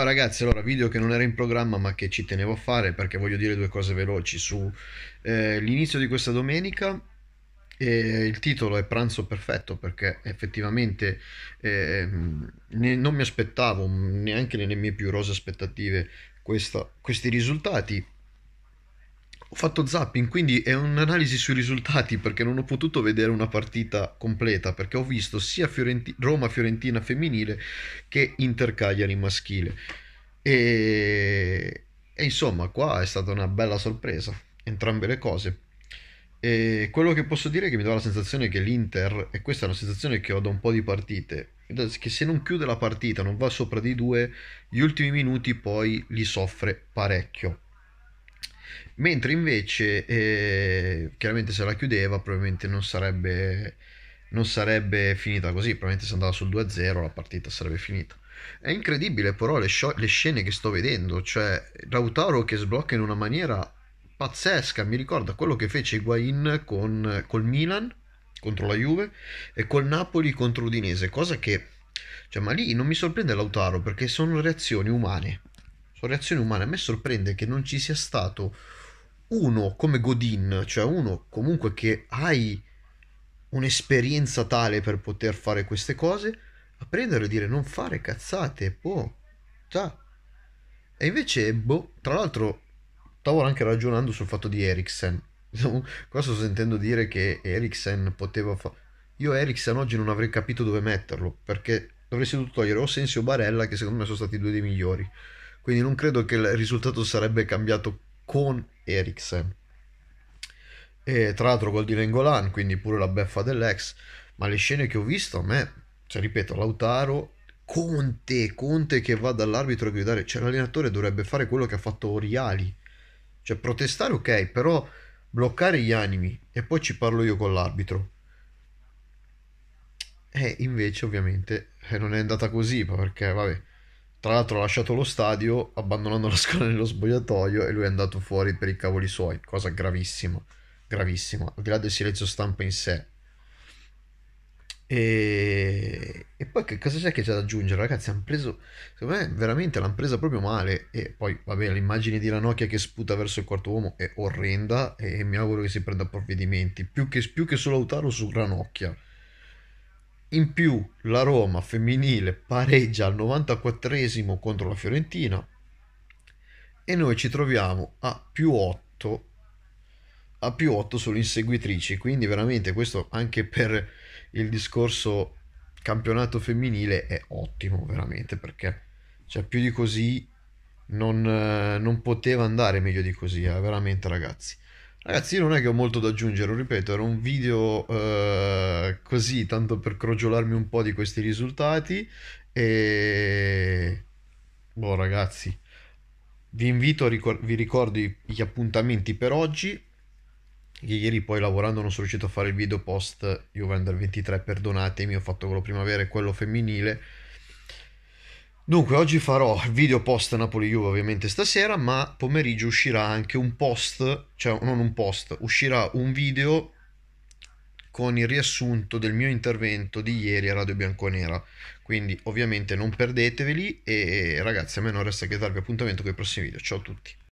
Ah, ragazzi, allora video che non era in programma ma che ci tenevo a fare perché voglio dire due cose veloci sull'inizio eh, di questa domenica. Eh, il titolo è Pranzo Perfetto perché effettivamente eh, ne, non mi aspettavo neanche nelle mie più rose aspettative questa, questi risultati ho fatto zapping, quindi è un'analisi sui risultati perché non ho potuto vedere una partita completa perché ho visto sia Fiorenti- Roma-Fiorentina femminile che Inter-Cagliari maschile. E... e insomma, qua è stata una bella sorpresa, entrambe le cose. E quello che posso dire è che mi dava la sensazione che l'Inter, e questa è una sensazione che ho da un po' di partite, che se non chiude la partita, non va sopra di due, gli ultimi minuti poi li soffre parecchio mentre invece eh, chiaramente se la chiudeva probabilmente non sarebbe, non sarebbe finita così, probabilmente se andava sul 2-0 la partita sarebbe finita. È incredibile però le, scio- le scene che sto vedendo, cioè Lautaro che sblocca in una maniera pazzesca, mi ricorda quello che fece Higuain con, col Milan contro la Juve e col Napoli contro Udinese, cosa che... Cioè, ma lì non mi sorprende Lautaro perché sono reazioni umane sono reazioni umane. A me sorprende che non ci sia stato uno come Godin, cioè uno comunque che hai un'esperienza tale per poter fare queste cose, a prendere e dire non fare cazzate, boh, già. E invece, boh, tra l'altro stavo anche ragionando sul fatto di Ericsson. Qua sto sentendo dire che Ericsson poteva fare... Io Ericsson oggi non avrei capito dove metterlo, perché dovresti dovuto togliere o Sensio o Barella, che secondo me sono stati due dei migliori quindi non credo che il risultato sarebbe cambiato con Eriksen. E tra l'altro gol di Lengolan, quindi pure la beffa dell'ex, ma le scene che ho visto a me, cioè ripeto, Lautaro, Conte, Conte che va dall'arbitro a gridare, cioè l'allenatore dovrebbe fare quello che ha fatto Oriali, cioè protestare ok, però bloccare gli animi e poi ci parlo io con l'arbitro. E eh, invece ovviamente eh, non è andata così perché vabbè, tra l'altro ha lasciato lo stadio abbandonando la scuola nello sbogliatoio e lui è andato fuori per i cavoli suoi, cosa gravissima, gravissima, al di là del silenzio stampa in sé. E... e, poi che cosa c'è che c'è da aggiungere? Ragazzi, hanno preso, secondo me veramente l'hanno presa proprio male. E poi, vabbè, l'immagine di Ranocchia che sputa verso il quarto uomo è orrenda e mi auguro che si prenda provvedimenti, più che, più che su Lautaro su Ranocchia. In più la Roma femminile pareggia al 94 esimo contro la Fiorentina e noi ci troviamo a più 8 a più 8 sulle inseguitrici quindi veramente questo anche per il discorso campionato femminile è ottimo veramente perché cioè più di così non, eh, non poteva andare meglio di così eh, veramente ragazzi Ragazzi, io non è che ho molto da aggiungere, ripeto, era un video eh, così, tanto per crogiolarmi un po' di questi risultati. E... Boh, ragazzi, vi invito, a ricor- vi ricordo gli appuntamenti per oggi. Che ieri poi lavorando non sono riuscito a fare il video post Juventus 23, perdonatemi, ho fatto quello primavera e quello femminile Dunque, oggi farò il video post Napoli-Juve ovviamente stasera, ma pomeriggio uscirà anche un post, cioè non un post, uscirà un video con il riassunto del mio intervento di ieri a Radio Bianconera. Quindi ovviamente non perdeteveli e ragazzi a me non resta che darvi appuntamento con i prossimi video. Ciao a tutti.